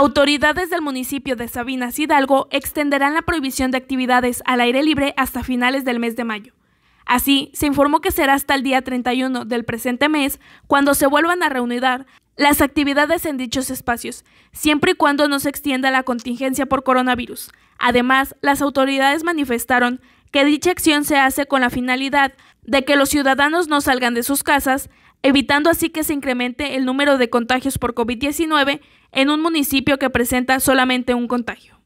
Autoridades del municipio de Sabinas Hidalgo extenderán la prohibición de actividades al aire libre hasta finales del mes de mayo. Así, se informó que será hasta el día 31 del presente mes cuando se vuelvan a reunir las actividades en dichos espacios, siempre y cuando no se extienda la contingencia por coronavirus. Además, las autoridades manifestaron que dicha acción se hace con la finalidad de que los ciudadanos no salgan de sus casas, evitando así que se incremente el número de contagios por COVID-19 en un municipio que presenta solamente un contagio.